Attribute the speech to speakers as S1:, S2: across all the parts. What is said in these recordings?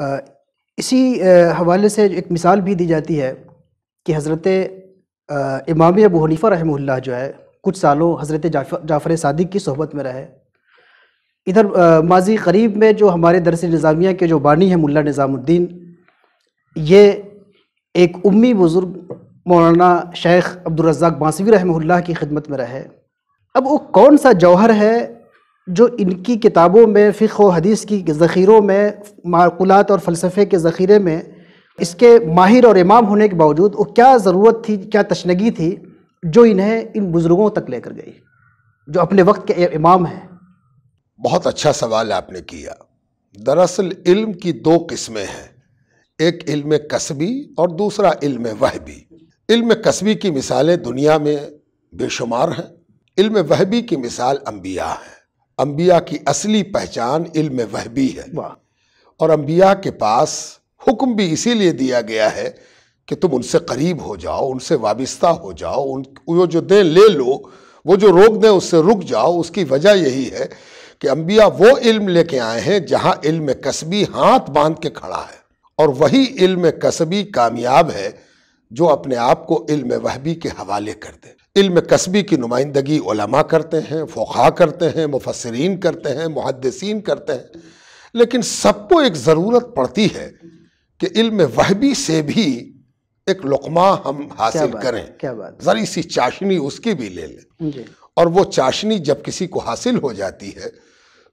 S1: इसी हवाले से एक मिसाल भी दी जाती है कि हज़रत इमाम अबू हनीफ़ा रहम जो है कुछ सालों हज़रत जाफ़र सादिक की सहबत में रहे इधर माजी करीब में जो हमारे दरस निज़ामिया के जो बानी हैं मुल्ला निज़ामुद्दीन ये एक उम्मी बुज़ुर्ग मौलाना शेख अब्दुलरजाक बांसवी रहमुल्ला की खिदमत में रहे अब वो कौन सा जौहर है जो इनकी किताबों में फ़िक व हदीस की ज़ख़ीरों में मारकुलात और फ़लसफ़े के ज़ख़ीरे में इसके माहिर और इमाम होने के बावजूद वो क्या ज़रूरत थी क्या तशनगी थी जो इन्हें इन बुज़ुर्गों तक लेकर गई जो अपने वक्त के इमाम हैं बहुत अच्छा सवाल आपने किया दरअसल इल्म की दो
S2: किस्में हैं एक इल्म कस्बी और दूसरा इल्म वहबी इल्म कस्बी की मिसालें दुनिया में बेशुमार हैं इल्म वहबी की मिसाल अम्बिया हैं अम्बिया की असली पहचान इल्म वह भी है और अम्बिया के पास हुक्म भी इसीलिए दिया गया है कि तुम उनसे करीब हो जाओ उनसे वाबस्ता हो जाओ उन वो जो दें ले लो वो जो रोक दें उससे रुक जाओ उसकी वजह यही है कि अम्बिया वो इल्म लेके आए हैं जहाँ इल्म कसबी हाथ बांध के खड़ा है और वही इल्म कसबी कामयाब है जो अपने आप को इल्म वहबी के हवाले कर दे इल्म कस्बी की नुमाइंदगी उलमा करते हैं फ़ोखा करते हैं मुफसरीन करते हैं मुहदसिन करते हैं लेकिन सबको एक ज़रूरत पड़ती है कि इल्म वहबी से भी एक लकमा हम हासिल करें
S1: क्या बात ज़री
S2: सी चाशनी उसकी भी ले लें और वो चाशनी जब किसी को हासिल हो जाती है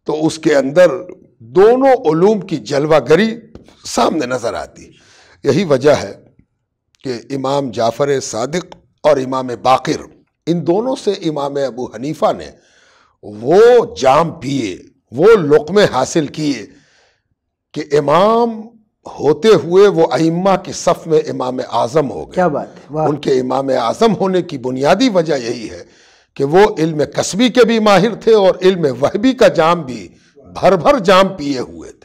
S2: तो उसके अंदर दोनों की जलवागरी सामने नज़र आती यही वजह है कि इमाम जाफ़र सदक और इमाम बाकिर इन दोनों से इमाम अबू हनीफा ने वो जाम पिए वो लुकमे हासिल किए कि इमाम होते हुए वो अइम्मा के सफ़ में इमाम आज़म हो गए क्या बात है उनके इमाम आज़म होने की बुनियादी वजह यही है कि वो इल्म कस्बी के भी माहिर थे और इल्म वहबी का जाम भी भर भर जाम पिए हुए थे